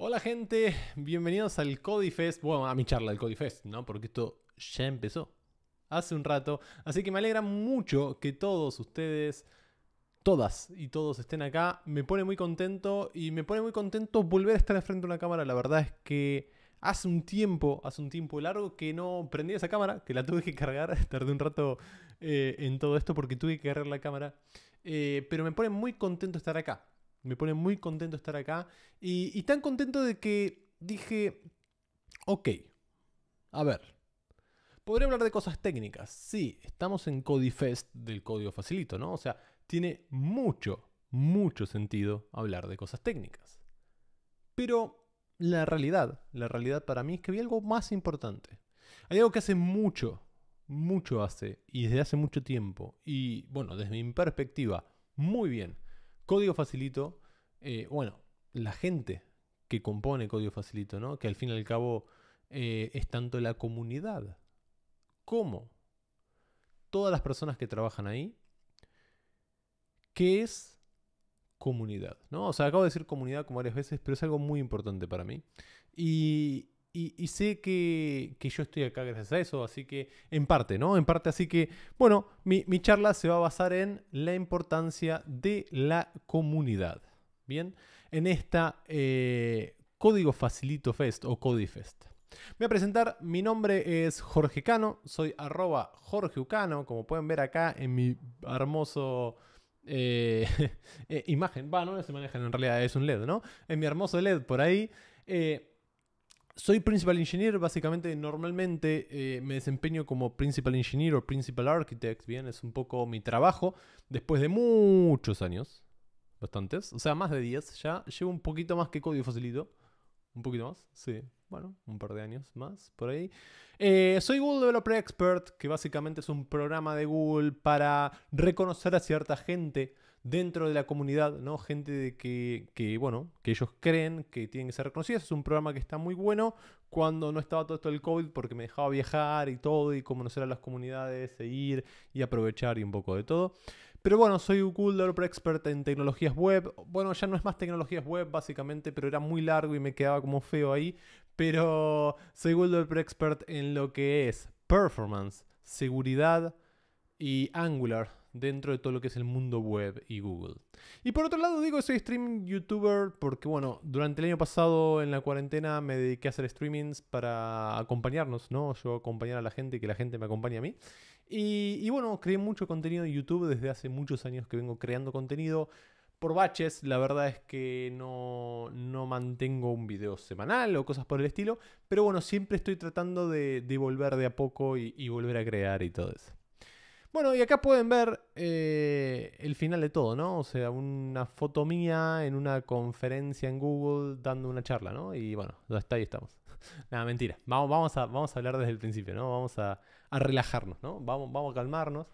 Hola gente, bienvenidos al Codifest, bueno, a mi charla del Codifest, ¿no? Porque esto ya empezó hace un rato, así que me alegra mucho que todos ustedes, todas y todos estén acá, me pone muy contento y me pone muy contento volver a estar enfrente de una cámara, la verdad es que hace un tiempo, hace un tiempo largo que no prendí esa cámara, que la tuve que cargar, tardé un rato eh, en todo esto porque tuve que cargar la cámara, eh, pero me pone muy contento estar acá. Me pone muy contento estar acá y, tan contento de que dije, ok, a ver, podría hablar de cosas técnicas. Sí, estamos en CodiFest del código facilito, ¿no? O sea, tiene mucho, mucho sentido hablar de cosas técnicas. Pero la realidad, la realidad para mí es que había algo más importante. Hay algo que hace mucho, mucho hace, y desde hace mucho tiempo, y bueno, desde mi perspectiva, muy bien, Código Facilito, eh, bueno, la gente que compone Código Facilito, ¿no? Que al fin y al cabo eh, es tanto la comunidad como todas las personas que trabajan ahí, ¿qué es comunidad, ¿no? O sea, acabo de decir comunidad como varias veces, pero es algo muy importante para mí. Y, y, sé que, yo estoy acá gracias a eso, así que en parte, ¿no? En parte, así que, bueno, mi, charla se va a basar en la importancia de la comunidad, ¿bien? En esta eh, Código Facilito Fest o Codifest. Voy a presentar, mi nombre es Jorge Cano, soy arroba Jorge como pueden ver acá en mi hermoso eh, eh, imagen, va, no se manejan en realidad, es un LED, ¿no? En mi hermoso LED por ahí. Eh, soy Principal Engineer, básicamente normalmente eh, me desempeño como Principal Engineer o Principal Architect, bien, es un poco mi trabajo, después de muchos años, bastantes, o sea, más de 10 ya, llevo un poquito más que código facilito, un poquito más, sí, bueno, un par de años más por ahí. Eh, soy Google Developer Expert, que básicamente es un programa de Google para reconocer a cierta gente dentro de la comunidad, ¿no? Gente de que, bueno, que ellos creen que tienen que ser reconocidas. Es un programa que está muy bueno cuando no estaba todo esto del COVID porque me dejaba viajar y todo y conocer a las comunidades, seguir y aprovechar y un poco de todo. Pero bueno, soy Google pre expert en tecnologías web. Bueno, ya no es más tecnologías web básicamente, pero era muy largo y me quedaba como feo ahí. Pero soy Google pre expert en lo que es performance, seguridad y Angular dentro de todo lo que es el mundo web y Google. Y por otro lado digo, soy streaming youtuber porque, bueno, durante el año pasado en la cuarentena me dediqué a hacer streamings para acompañarnos, ¿no? Yo acompañar a la gente y que la gente me acompañe a mí. Y, bueno, creé mucho contenido en YouTube desde hace muchos años que vengo creando contenido por baches, la verdad es que no, no, mantengo un video semanal o cosas por el estilo, pero bueno, siempre estoy tratando de, volver de a poco y, volver a crear y todo eso. Bueno, y acá pueden ver eh, el final de todo, ¿no? O sea, una foto mía en una conferencia en Google dando una charla, ¿no? Y bueno, está ahí estamos. Nada, mentira. Vamos, vamos, a, vamos a hablar desde el principio, ¿no? Vamos a, relajarnos, ¿no? Vamos, vamos a calmarnos,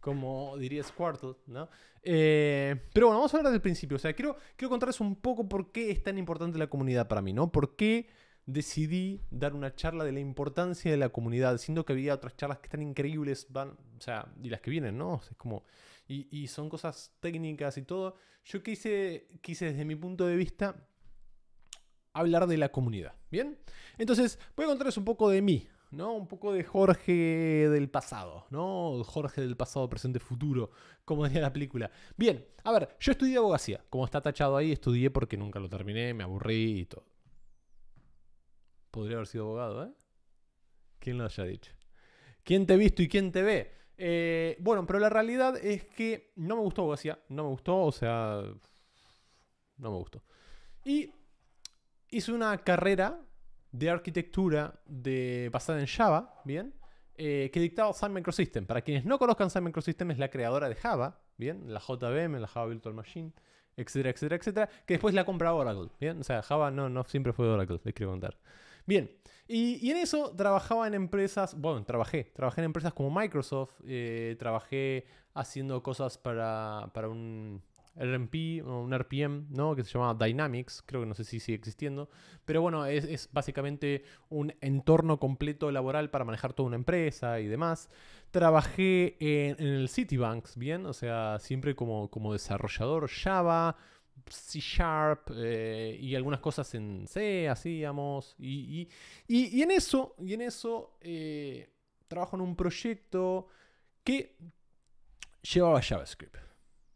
como diría Squirtle, ¿no? Eh, pero bueno, vamos a hablar desde el principio. O sea, quiero, quiero contarles un poco por qué es tan importante la comunidad para mí, ¿no? ¿Por qué decidí dar una charla de la importancia de la comunidad, siendo que había otras charlas que están increíbles, o sea, y las que vienen, ¿no? es como, y, son cosas técnicas y todo. Yo quise, quise desde mi punto de vista hablar de la comunidad, ¿bien? Entonces, voy a contarles un poco de mí, ¿no? Un poco de Jorge del pasado, ¿no? Jorge del pasado, presente, futuro, como diría la película. Bien, a ver, yo estudié abogacía. Como está tachado ahí, estudié porque nunca lo terminé, me aburrí y todo. Podría haber sido abogado, ¿eh? ¿Quién lo haya dicho? ¿Quién te visto y quién te ve? Eh, bueno, pero la realidad es que no me gustó hacía. no me gustó, o sea, no me gustó. Y hice una carrera de arquitectura de, basada en Java, ¿bien? Eh, que dictaba Sun Microsystem. Para quienes no conozcan, Sun Microsystem es la creadora de Java, ¿bien? La JVM, la Java Virtual Machine, etcétera, etcétera, etcétera, que después la compra Oracle, ¿bien? O sea, Java no, no siempre fue Oracle, les quiero contar. Bien, y, en eso trabajaba en empresas, bueno, trabajé, trabajé en empresas como Microsoft, eh, trabajé haciendo cosas para, un RMP, un RPM, ¿no? Que se llamaba Dynamics, creo que no sé si sigue existiendo. Pero bueno, es, básicamente un entorno completo laboral para manejar toda una empresa y demás. Trabajé en, el Citibanks, ¿bien? O sea, siempre como, como desarrollador Java, C Sharp eh, y algunas cosas en C hacíamos. Y, y, en eso, y en eso eh, trabajo en un proyecto que llevaba JavaScript.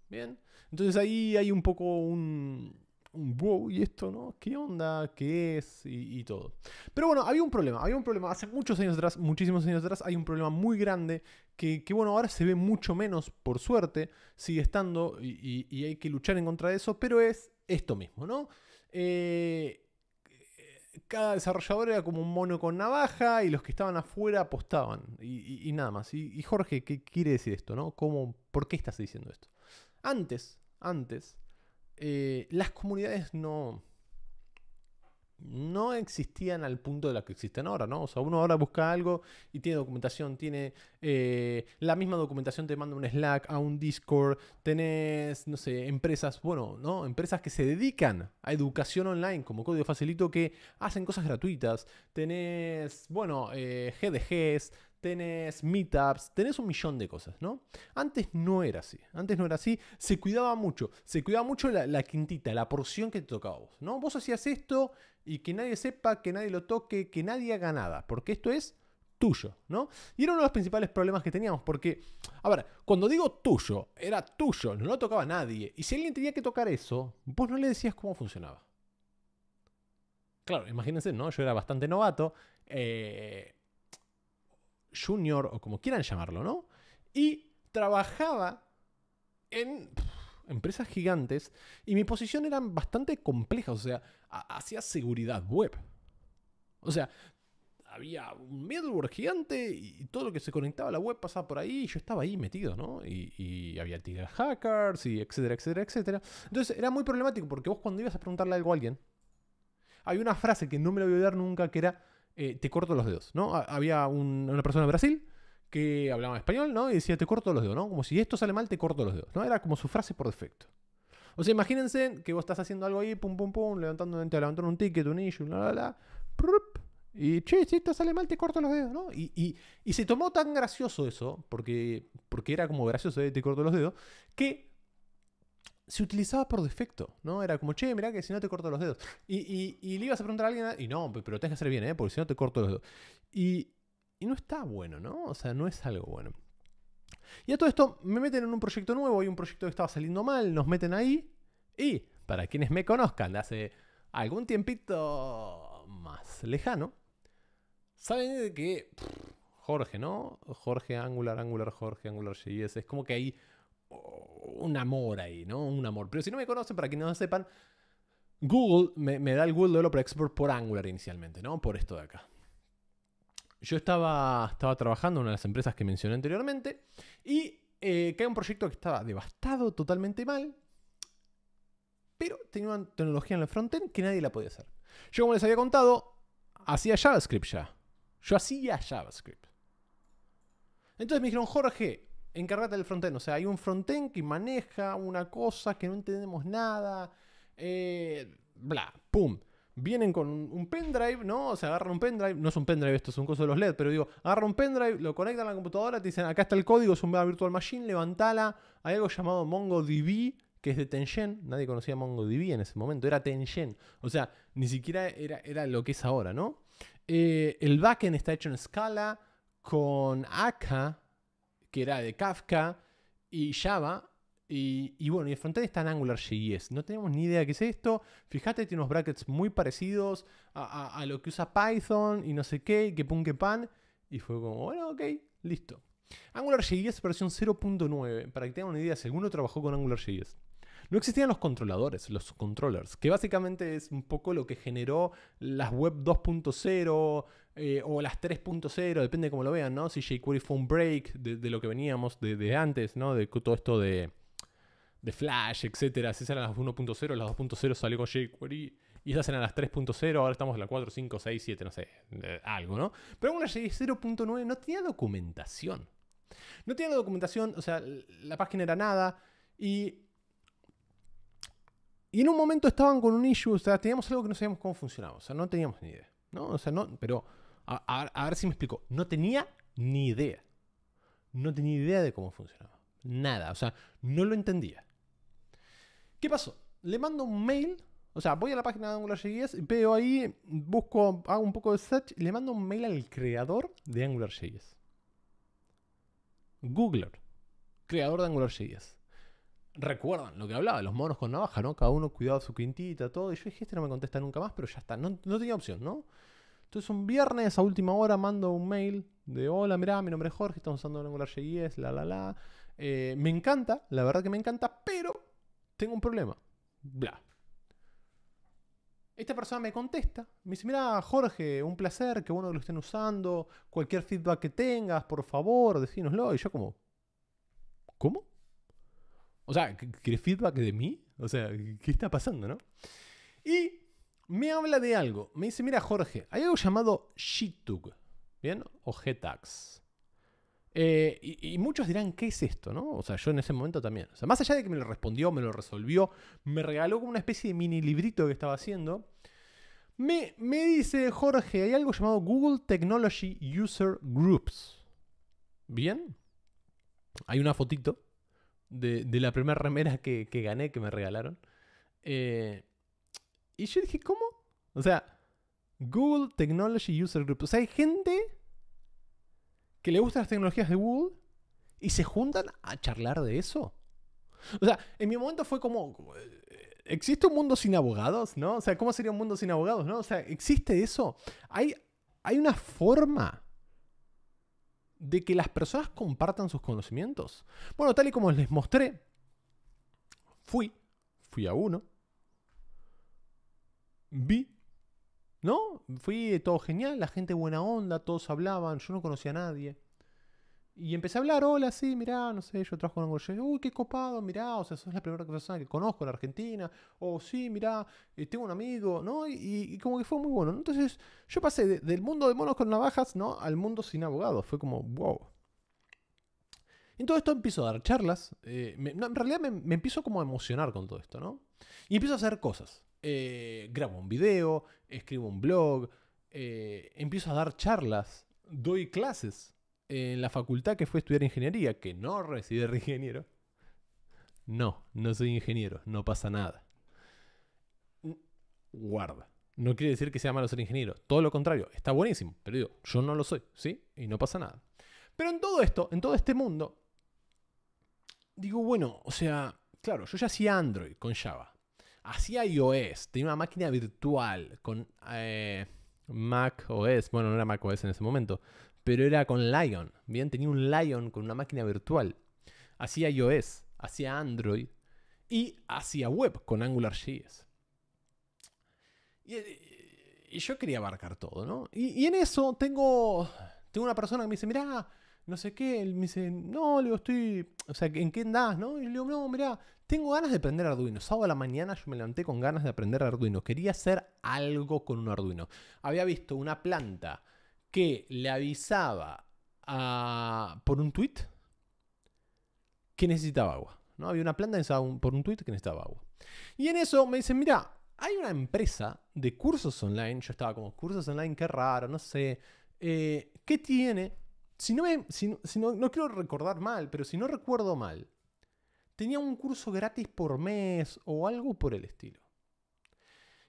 Bien. Entonces ahí hay un poco un, wow, ¿y esto no? ¿Qué onda? ¿Qué es? Y, todo. Pero bueno, había un problema, había un problema. Hace muchos años atrás, muchísimos años atrás, hay un problema muy grande que, bueno, ahora se ve mucho menos, por suerte, sigue estando y, hay que luchar en contra de eso, pero es esto mismo, ¿no? Eh, cada desarrollador era como un mono con navaja y los que estaban afuera apostaban y, nada más. Y, Jorge, ¿qué quiere decir esto, no? ¿Cómo, ¿Por qué estás diciendo esto? Antes, antes, eh, las comunidades no, no existían al punto de la que existen ahora, ¿no? O sea, uno ahora busca algo y tiene documentación, tiene eh, la misma documentación, te manda un Slack, a un Discord, tenés, no sé, empresas, bueno, ¿no? Empresas que se dedican a educación online como Código Facilito que hacen cosas gratuitas, tenés, bueno, eh, GDGs, tenés meetups, tenés un millón de cosas, ¿no? Antes no era así, antes no era así, se cuidaba mucho, se cuidaba mucho la, quintita, la porción que te tocaba vos, ¿no? Vos hacías esto y que nadie sepa, que nadie lo toque, que nadie haga nada, porque esto es tuyo, ¿no? Y era uno de los principales problemas que teníamos, porque, a ver, cuando digo tuyo, era tuyo, no lo tocaba nadie, y si alguien tenía que tocar eso, vos no le decías cómo funcionaba. Claro, imagínense, ¿no? Yo era bastante novato, eh, junior o como quieran llamarlo, ¿no? Y trabajaba en empresas gigantes y mi posición era bastante compleja, o sea, hacía seguridad web. O sea, había un middleware gigante y todo lo que se conectaba a la web pasaba por ahí y yo estaba ahí metido, ¿no? Y, había tigres hackers y etcétera, etcétera, etcétera. Entonces era muy problemático porque vos cuando ibas a preguntarle algo a alguien, hay una frase que no me la voy a olvidar nunca que era eh, te corto los dedos, ¿no? Había una persona en Brasil que hablaba español, ¿no? Y decía, te corto los dedos, ¿no? Como si esto sale mal, te corto los dedos, ¿no? Era como su frase por defecto. O sea, imagínense que vos estás haciendo algo ahí, pum, pum, pum, levantando, levantaron un ticket, un issue, bla, bla, bla. y che, si esto sale mal, te corto los dedos, ¿no? Y, y, y se tomó tan gracioso eso, porque, porque era como gracioso, ¿eh? te corto los dedos, que se utilizaba por defecto, ¿no? Era como, che, mirá que si no te corto los dedos. Y, le ibas a preguntar a alguien, y no, pero tenés que hacer bien, ¿eh? Porque si no te corto los dedos. Y, no está bueno, ¿no? O sea, no es algo bueno. Y a todo esto me meten en un proyecto nuevo y un proyecto que estaba saliendo mal, nos meten ahí. Y para quienes me conozcan de hace algún tiempito más lejano, saben que Jorge, ¿no? Jorge Angular, Angular, Jorge Angular JS. Es como que ahí un amor ahí, ¿no? Un amor. Pero si no me conocen, para que no sepan, Google me, da el Google Developer Export por Angular inicialmente, ¿no? Por esto de acá. Yo estaba, trabajando en una de las empresas que mencioné anteriormente y eh, hay un proyecto que estaba devastado, totalmente mal, pero tenía una tecnología en el frontend que nadie la podía hacer. Yo, como les había contado, hacía JavaScript ya. Yo hacía JavaScript. Entonces me dijeron, Jorge, encárgate del frontend. O sea, hay un frontend que maneja una cosa que no entendemos nada. Eh, bla, pum. Vienen con un, pendrive, ¿no? O sea, agarran un pendrive. No es un pendrive, esto es un coso de los LED, pero digo, agarran un pendrive, lo conectan a la computadora, te dicen, acá está el código, es un Virtual Machine, levantala. Hay algo llamado MongoDB, que es de Tengen. Nadie conocía MongoDB en ese momento, era Tengen. O sea, ni siquiera era, era lo que es ahora, ¿no? Eh, el backend está hecho en Scala con Akka, que era de Kafka y Java. Y, bueno, y el frontend está en Angular No tenemos ni idea de qué es esto. Fíjate, tiene unos brackets muy parecidos a, lo que usa Python y no sé qué, y que pun que pan. Y fue como, bueno, ok, listo. Angular versión 0.9. Para que tengan una idea, si alguno trabajó con AngularJS. No existían los controladores, los controllers, que básicamente es un poco lo que generó las web 2.0, eh, o las 3.0, depende cómo lo vean, ¿no? Si jQuery fue un break de, lo que veníamos de, antes, ¿no? De todo esto de, Flash, etcétera. Si esas eran las 1.0, las 2.0 salió con jQuery y esas eran las 3.0, ahora estamos en la 4, 5, 6, 7, no sé, algo, ¿no? Pero aún la 0.9 no tenía documentación. No tenía documentación, o sea, la página era nada y... Y en un momento estaban con un issue, o sea, teníamos algo que no sabíamos cómo funcionaba, o sea, no teníamos ni idea, ¿no? O sea, no, pero a, ver si me explico. No tenía ni idea. No tenía idea de cómo funcionaba. Nada. O sea, no lo entendía. ¿Qué pasó? Le mando un mail. O sea, voy a la página de AngularJS veo ahí, busco, hago un poco de search le mando un mail al creador de Angular JS. Googler, creador de Angular Recuerdan lo que hablaba, los monos con navaja, ¿no? Cada uno cuidaba su quintita, todo. Y yo dije, este no me contesta nunca más, pero ya está. no tenía opción, ¿no? Entonces un viernes a última hora mando un mail de hola, mirá, mi nombre es Jorge, estamos usando Angular JS, e la la la. Eh, me encanta, la verdad que me encanta, pero tengo un problema. Bla. Esta persona me contesta, me dice, mira Jorge, un placer, que bueno que lo estén usando, cualquier feedback que tengas, por favor, decínoslo. Y yo como, ¿cómo? O sea, ¿quieres feedback de mí? O sea, ¿qué está pasando, no? Y me habla de algo. Me dice, mira Jorge, hay algo llamado Shitug, ¿bien? O Getax. Eh, y, muchos dirán, ¿qué es esto? ¿no? O sea, yo en ese momento también. O sea, más allá de que me lo respondió, me lo resolvió, me regaló como una especie de mini librito que estaba haciendo, me, dice, Jorge, hay algo llamado Google Technology User Groups. ¿Bien? Hay una fotito de, la primera remera que, que, gané, que me regalaron. Eh, y yo dije, ¿cómo? O sea, Google Technology User Group. O sea, hay gente que le gustan las tecnologías de Google y se juntan a charlar de eso. O sea, en mi momento fue como, eh, ¿existe un mundo sin abogados? ¿No? O sea, ¿cómo sería un mundo sin abogados? ¿No? O sea, ¿existe eso? Hay, hay una forma de que las personas compartan sus conocimientos. Bueno, tal y como les mostré, fui, fui a uno, vi, ¿no? Fui todo genial, la gente buena onda, todos hablaban, yo no conocía a nadie. Y empecé a hablar, hola, sí, mirá, no sé, yo trabajo en Angola. Uy, qué copado, mirá, o sea, sos la primera persona que conozco en Argentina. O oh, sí, mirá, eh, tengo un amigo, ¿no? Y, como que fue muy bueno. Entonces, yo pasé del mundo de monos con navajas, ¿no? Al mundo sin abogados. Fue como, wow. Y todo esto empiezo a dar charlas. Eh, en realidad me, me, empiezo como a emocionar con todo esto, ¿no? Y empiezo a hacer cosas. Eh, grabo un video, escribo un blog, eh, empiezo a dar charlas, doy clases en la facultad que fue estudiar ingeniería, que no recibí de ingeniero. No, no soy ingeniero, no pasa nada. Guarda. No quiere decir que sea malo ser ingeniero, todo lo contrario, está buenísimo, pero digo, yo no lo soy, ¿sí? Y no pasa nada. Pero en todo esto, en todo este mundo, digo, bueno, o sea, claro, yo ya hacía Android con Java hacía iOS, tenía una máquina virtual con eh, Mac OS, bueno, no era Mac OS en ese momento, pero era con Lion, bien, tenía un Lion con una máquina virtual, hacía iOS, hacía Android y hacía web con Angular Y, eh, y yo quería abarcar todo, ¿no? Y, en eso tengo, tengo una persona que me dice, mira, no sé qué. Él me dice, no, le digo, estoy. O sea, ¿en qué andás, no? Y le digo, no, mirá, tengo ganas de aprender Arduino. Sábado a la mañana yo me levanté con ganas de aprender Arduino. Quería hacer algo con un Arduino. Había visto una planta que le avisaba por un tweet que necesitaba agua. ¿no? Había una planta que por un tweet que necesitaba agua. Y en eso me dicen, mira, hay una empresa de cursos online, yo estaba como, cursos online, qué raro, no sé, eh, ¿qué tiene no, no quiero recordar mal, pero si no recuerdo mal, tenía un curso gratis por mes o algo por el estilo.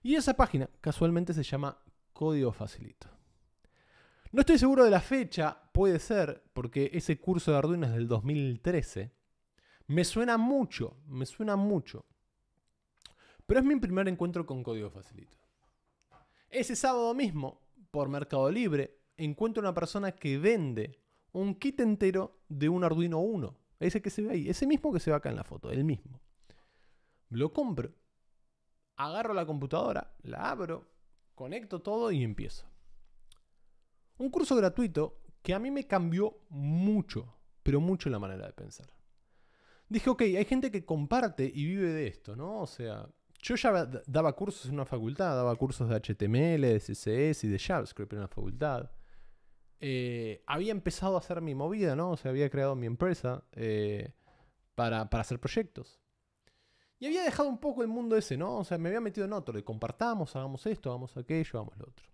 Y esa página casualmente se llama Código Facilito. No estoy seguro de la fecha, puede ser, porque ese curso de Arduino es del 2013. Me suena mucho, me suena mucho. Pero es mi primer encuentro con Código Facilito. Ese sábado mismo, por Mercado Libre, encuentro una persona que vende un kit entero de un Arduino 1. Ese que se ve ahí, ese mismo que se ve acá en la foto, el mismo. Lo compro, agarro la computadora, la abro, conecto todo y empiezo. Un curso gratuito que a mí me cambió mucho, pero mucho la manera de pensar. Dije, ok, hay gente que comparte y vive de esto, ¿no? O sea, yo ya daba cursos en una facultad, daba cursos de HTML, de CSS y de JavaScript en una facultad. Eh, había empezado a hacer mi movida, ¿no? O sea, había creado mi empresa eh, para, hacer proyectos. Y había dejado un poco el mundo ese, ¿no? O sea, me había metido en otro, de compartamos, hagamos esto, hagamos aquello, hagamos lo otro.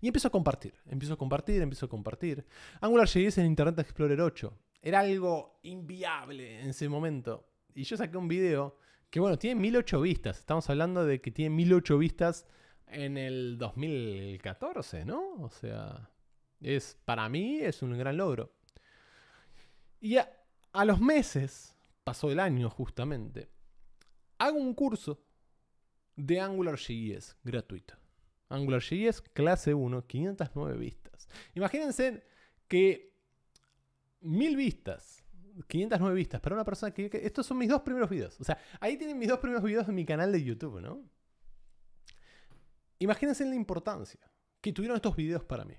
Y empiezo a compartir, empiezo a compartir, empiezo a compartir. Angular JS en Internet Explorer 8. Era algo inviable en ese momento. Y yo saqué un video que, bueno, tiene 1008 vistas. Estamos hablando de que tiene 1008 vistas en el 2014, ¿no? O sea, es, para mí es un gran logro. Y a, los meses, pasó el año justamente, hago un curso de AngularJS e gratuito. AngularJS e clase 1, 509 vistas. Imagínense que mil vistas, 509 vistas para una persona que, Estos son mis dos primeros videos. O sea, ahí tienen mis dos primeros videos en mi canal de YouTube, ¿no? Imagínense la importancia que tuvieron estos videos para mí.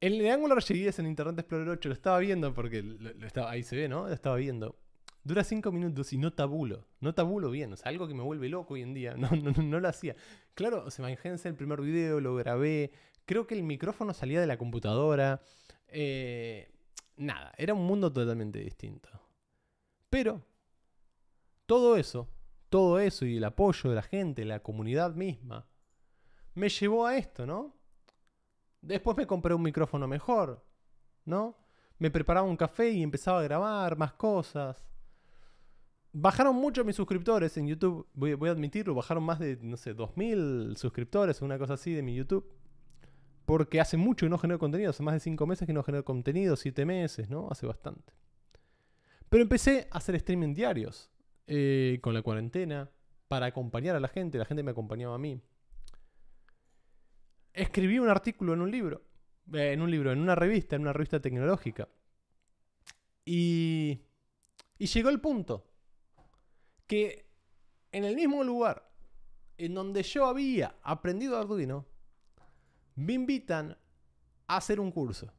El de Angular en Internet Explorer 8 lo estaba viendo porque lo, estaba, ahí se ve, ¿no? Lo estaba viendo. Dura 5 minutos y no tabulo. No tabulo bien. O sea, algo que me vuelve loco hoy en día. No, no, lo hacía. Claro, se me imagínense el primer video, lo grabé. Creo que el micrófono salía de la computadora. Eh, nada, era un mundo totalmente distinto. Pero todo eso, todo eso y el apoyo de la gente, la comunidad misma, me llevó a esto, ¿no? Después me compré un micrófono mejor, ¿no? Me preparaba un café y empezaba a grabar más cosas. Bajaron mucho mis suscriptores en YouTube, voy, a admitirlo, bajaron más de, no sé, 2.000 suscriptores, una cosa así de mi YouTube. Porque hace mucho que no genero contenido, hace más de 5 meses que no genero contenido, 7 meses, ¿no? Hace bastante. Pero empecé a hacer streaming diarios eh, con la cuarentena para acompañar a la gente, la gente me acompañaba a mí escribí un artículo en un libro, eh, en un libro, en una revista, en una revista tecnológica. Y, llegó el punto que en el mismo lugar en donde yo había aprendido Arduino, me invitan a hacer un curso.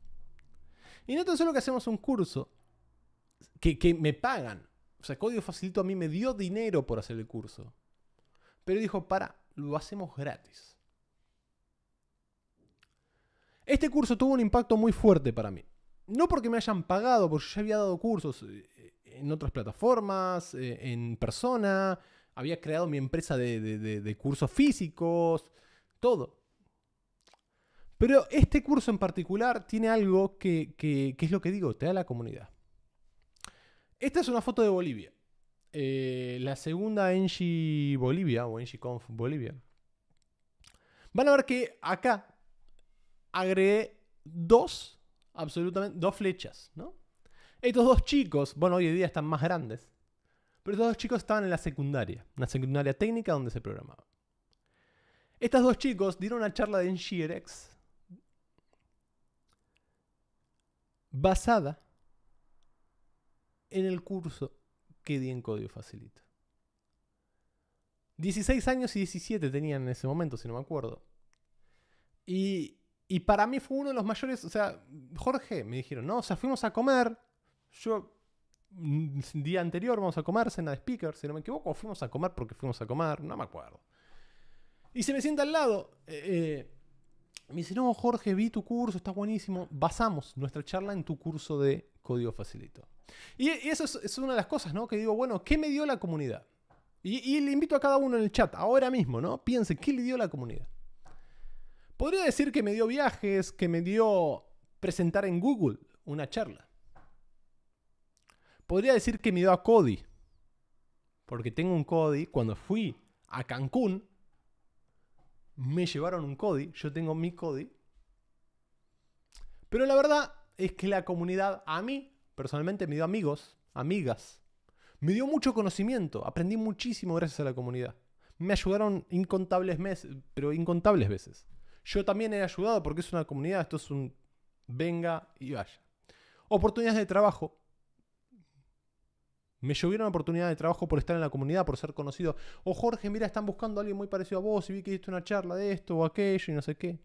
Y no tan solo que hacemos un curso, que, que me pagan. O sea, Código Facilito a mí me dio dinero por hacer el curso. Pero dijo, para, lo hacemos gratis. Este curso tuvo un impacto muy fuerte para mí. No porque me hayan pagado, porque yo ya había dado cursos eh, en otras plataformas, eh, en persona, había creado mi empresa de, cursos físicos, todo. Pero este curso en particular tiene algo que, es lo que digo, te da la comunidad. Esta es una foto de Bolivia. Eh, la segunda Engie Bolivia o Engie Bolivia. Van a ver que acá agregué dos, absolutamente, dos flechas, ¿no? Estos dos chicos, bueno, hoy en día están más grandes, pero estos dos chicos estaban en la secundaria, una secundaria técnica donde se programaba. Estos dos chicos dieron una charla de NGRX basada en el curso que di en Código Facilita. 16 años y 17 tenían en ese momento, si no me acuerdo. Y y para mí fue uno de los mayores, o sea, Jorge, me dijeron, no, o sea, fuimos a comer, yo, mm, el día anterior vamos a comer, cena de speaker, si no me equivoco, fuimos a comer porque fuimos a comer, no me acuerdo. Y se me sienta al lado, eh, eh, me dice, no, Jorge, vi tu curso, está buenísimo, basamos nuestra charla en tu curso de código facilito. Y, eso es, una de las cosas, ¿no? Que digo, bueno, ¿qué me dio la comunidad? Y, y le invito a cada uno en el chat, ahora mismo, ¿no? Piense, ¿qué le dio la comunidad? Podría decir que me dio viajes, que me dio presentar en Google una charla. Podría decir que me dio a Cody, porque tengo un Cody. Cuando fui a Cancún, me llevaron un Cody, yo tengo mi Cody. Pero la verdad es que la comunidad a mí, personalmente, me dio amigos, amigas. Me dio mucho conocimiento, aprendí muchísimo gracias a la comunidad. Me ayudaron incontables, meses, pero incontables veces. Yo también he ayudado porque es una comunidad, esto es un venga y vaya. Oportunidades de trabajo. Me llovieron oportunidades de trabajo por estar en la comunidad, por ser conocido. O Jorge, mira, están buscando a alguien muy parecido a vos y vi que hiciste una charla de esto o aquello y no sé qué.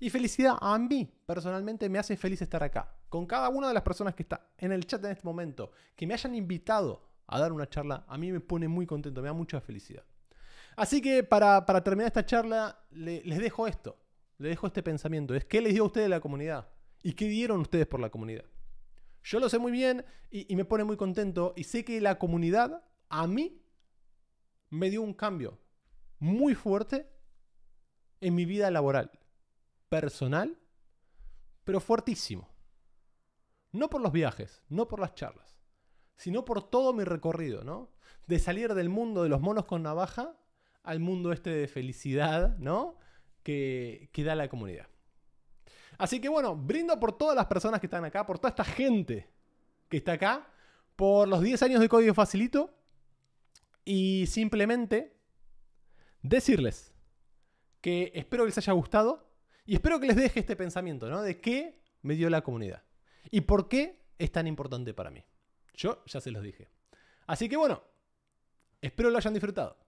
Y felicidad a mí, personalmente, me hace feliz estar acá. Con cada una de las personas que está en el chat en este momento, que me hayan invitado a dar una charla, a mí me pone muy contento, me da mucha felicidad. Así que para, terminar esta charla, les dejo esto, les dejo este pensamiento. Es qué les dio a ustedes la comunidad y qué dieron ustedes por la comunidad. Yo lo sé muy bien y, y me pone muy contento y sé que la comunidad a mí me dio un cambio muy fuerte en mi vida laboral, personal, pero fuertísimo. No por los viajes, no por las charlas, sino por todo mi recorrido, ¿no? De salir del mundo de los monos con navaja al mundo este de felicidad, ¿no? Que, da la comunidad. Así que bueno, brindo por todas las personas que están acá, por toda esta gente que está acá, por los 10 años de código facilito y simplemente decirles que espero que les haya gustado y espero que les deje este pensamiento, ¿no? De qué me dio la comunidad y por qué es tan importante para mí. Yo ya se los dije. Así que bueno, espero lo hayan disfrutado.